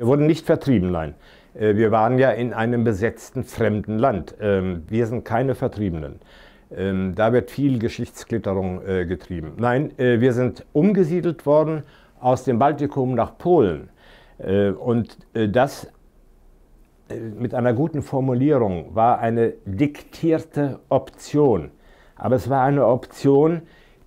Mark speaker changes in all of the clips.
Speaker 1: Wir wurden nicht vertrieben, nein. Äh, wir waren ja in einem besetzten fremden Land. Ähm, wir sind keine Vertriebenen. Ähm, da wird viel Geschichtsklitterung äh, getrieben. Nein, äh, wir sind umgesiedelt worden aus dem Baltikum nach Polen. Und das mit einer guten Formulierung war eine diktierte Option. Aber es war eine Option,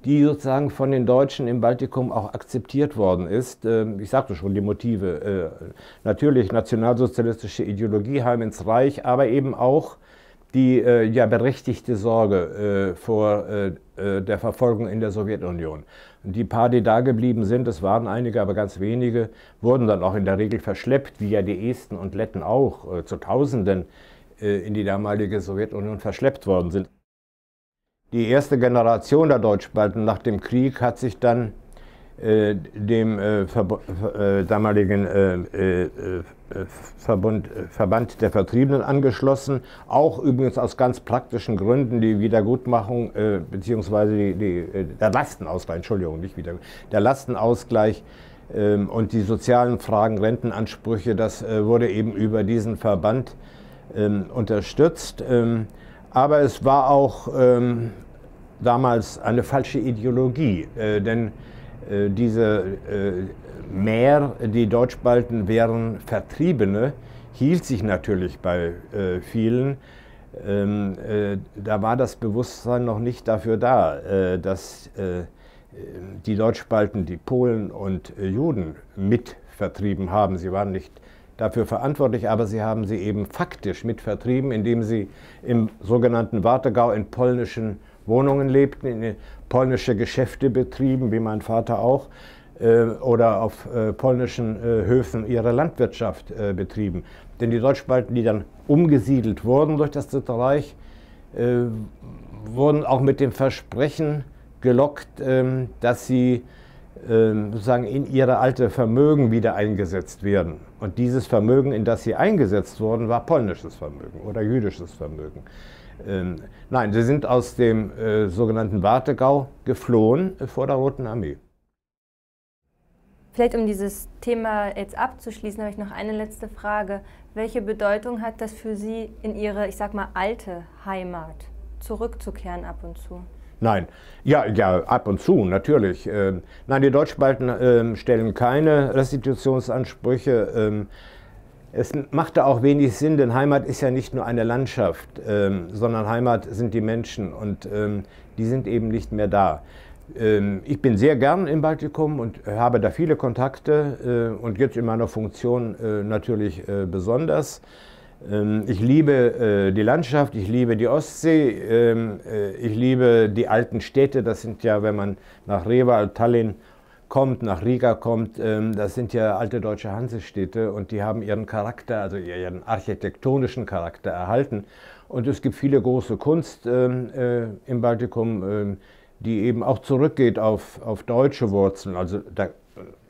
Speaker 1: die sozusagen von den Deutschen im Baltikum auch akzeptiert worden ist. Ähm, ich sagte schon die Motive. Äh, natürlich nationalsozialistische Ideologie heim ins Reich, aber eben auch die äh, ja berechtigte Sorge äh, vor der Verfolgung in der Sowjetunion. Die paar, die da geblieben sind, es waren einige, aber ganz wenige, wurden dann auch in der Regel verschleppt, wie ja die Esten und Letten auch zu Tausenden in die damalige Sowjetunion verschleppt worden sind. Die erste Generation der Deutschbalten nach dem Krieg hat sich dann äh, dem äh, Verb äh, damaligen äh, äh, äh, Verbund, Verband der Vertriebenen angeschlossen, auch übrigens aus ganz praktischen Gründen die Wiedergutmachung beziehungsweise die, die, der Lastenausgleich, Entschuldigung, nicht wieder, der Lastenausgleich ähm, und die sozialen Fragen, Rentenansprüche, das wurde eben über diesen Verband ähm, unterstützt. Ähm, aber es war auch damals eine falsche Ideologie, äh, denn äh, diese äh, Mehr, die Deutsch wären Vertriebene, hielt sich natürlich bei äh, vielen. Ähm, äh, da war das Bewusstsein noch nicht dafür da, dass die Deutschspalten die Polen und Juden mit vertrieben haben. Sie waren nicht dafür verantwortlich, aber sie haben sie eben faktisch mit vertrieben, indem sie im sogenannten Wartegau in polnischen Wohnungen lebten, in äh, polnische Geschäfte betrieben, wie mein Vater auch, äh, oder auf äh, polnischen Höfen ihre Landwirtschaft betrieben. Denn die Deutschbalten, die dann umgesiedelt wurden durch das Dritte Reich, wurden auch mit dem Versprechen gelockt, ähm, dass sie ähm, sozusagen in ihre alte Vermögen wieder eingesetzt werden. Und dieses Vermögen, in das sie eingesetzt wurden, war polnisches Vermögen oder jüdisches Vermögen. Ähm, nein, sie sind aus dem äh, sogenannten Wartegau geflohen äh, vor der Roten Armee. Vielleicht um dieses Thema jetzt abzuschließen, habe ich noch eine letzte Frage. Welche Bedeutung hat das für Sie, in Ihre, ich sag mal, alte Heimat zurückzukehren ab und zu? Nein, ja, ja, ab und zu, natürlich. Ähm, nein, die Deutschbalten ähm, stellen keine Restitutionsansprüche. Es machte auch wenig Sinn, denn Heimat ist ja nicht nur eine Landschaft, ähm, sondern Heimat sind die Menschen und ähm, die sind eben nicht mehr da. Ähm, ich bin sehr gern im Baltikum und habe da viele Kontakte äh, und jetzt in meiner Funktion äh, natürlich äh, besonders. Ähm, ich liebe äh, die Landschaft, ich liebe die Ostsee, ähm, äh, ich liebe die alten Städte. Das sind ja, wenn man nach Reval, Tallinn kommt, nach Riga kommt, ähm, das sind ja alte deutsche Hansestädte und die haben ihren Charakter, also ihren architektonischen Charakter erhalten. Und es gibt viele große Kunst ähm, äh, im Baltikum, ähm, die eben auch zurückgeht auf, auf deutsche Wurzeln. Also da,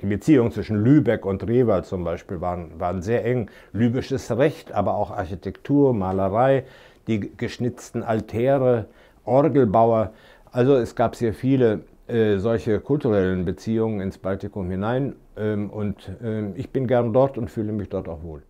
Speaker 1: die Beziehungen zwischen Lübeck und Reval zum Beispiel waren, waren sehr eng. Lübisches Recht, aber auch Architektur, Malerei, die geschnitzten Altäre, Orgelbauer. Also es gab sehr viele äh, solche kulturellen Beziehungen ins Baltikum hinein. Ähm, und äh, ich bin gern dort und fühle mich dort auch wohl.